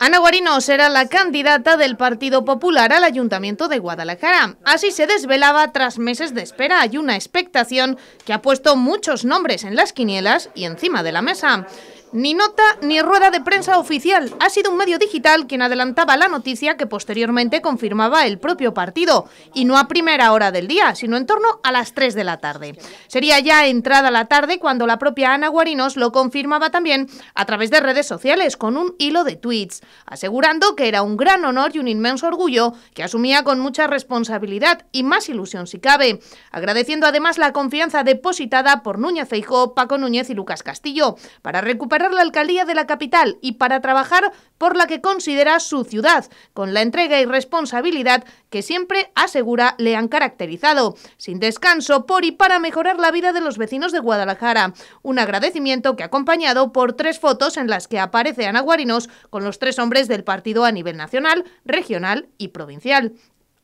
Ana Guarino será la candidata del Partido Popular al Ayuntamiento de Guadalajara. Así se desvelaba tras meses de espera y una expectación que ha puesto muchos nombres en las quinielas y encima de la mesa. Ni nota ni rueda de prensa oficial. Ha sido un medio digital quien adelantaba la noticia que posteriormente confirmaba el propio partido, y no a primera hora del día, sino en torno a las 3 de la tarde. Sería ya entrada la tarde cuando la propia Ana Guarinos lo confirmaba también a través de redes sociales con un hilo de tweets, asegurando que era un gran honor y un inmenso orgullo que asumía con mucha responsabilidad y más ilusión si cabe, agradeciendo además la confianza depositada por Núñez Feijó, Paco Núñez y Lucas Castillo para recuperar la alcaldía de la capital y para trabajar por la que considera su ciudad, con la entrega y responsabilidad que siempre asegura le han caracterizado, sin descanso por y para mejorar la vida de los vecinos de Guadalajara. Un agradecimiento que ha acompañado por tres fotos en las que aparece Ana Guarinos con los tres hombres del partido a nivel nacional, regional y provincial.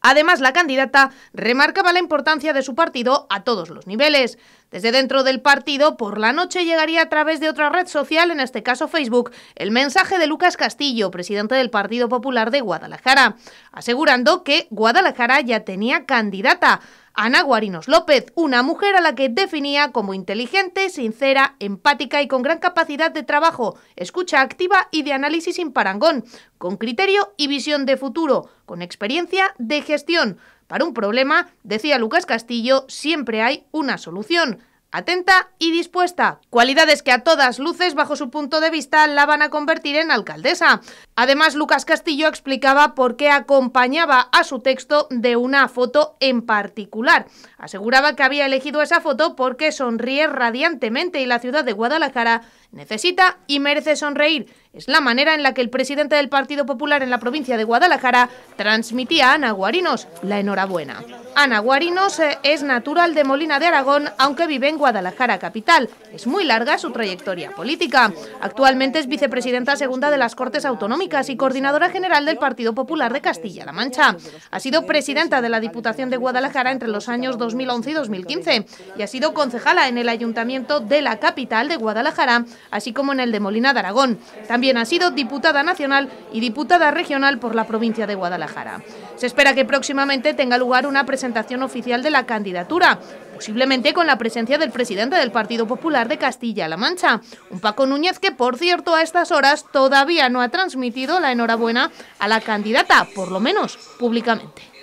Además, la candidata remarcaba la importancia de su partido a todos los niveles. Desde dentro del partido, por la noche llegaría a través de otra red social, en este caso Facebook, el mensaje de Lucas Castillo, presidente del Partido Popular de Guadalajara, asegurando que Guadalajara ya tenía candidata. Ana Guarinos López, una mujer a la que definía como inteligente, sincera, empática y con gran capacidad de trabajo, escucha activa y de análisis sin parangón, con criterio y visión de futuro, con experiencia de gestión. Para un problema, decía Lucas Castillo, siempre hay una solución atenta y dispuesta, cualidades que a todas luces, bajo su punto de vista, la van a convertir en alcaldesa. Además, Lucas Castillo explicaba por qué acompañaba a su texto de una foto en particular. Aseguraba que había elegido esa foto porque sonríe radiantemente y la ciudad de Guadalajara necesita y merece sonreír. Es la manera en la que el presidente del Partido Popular en la provincia de Guadalajara transmitía a Ana Guarinos la enhorabuena. Ana Guarinos eh, es natural de Molina de Aragón, aunque vive en Guadalajara capital. Es muy larga su trayectoria política. Actualmente es vicepresidenta segunda de las Cortes Autonómicas y coordinadora general del Partido Popular de Castilla-La Mancha. Ha sido presidenta de la Diputación de Guadalajara entre los años 2011 y 2015 y ha sido concejala en el Ayuntamiento de la capital de Guadalajara, así como en el de Molina de Aragón. También ha sido diputada nacional y diputada regional por la provincia de Guadalajara. Se espera que próximamente tenga lugar una presentación oficial de la candidatura, posiblemente con la presencia del presidente del Partido Popular de Castilla-La Mancha, un Paco Núñez que, por cierto, a estas horas todavía no ha transmitido la enhorabuena a la candidata, por lo menos públicamente.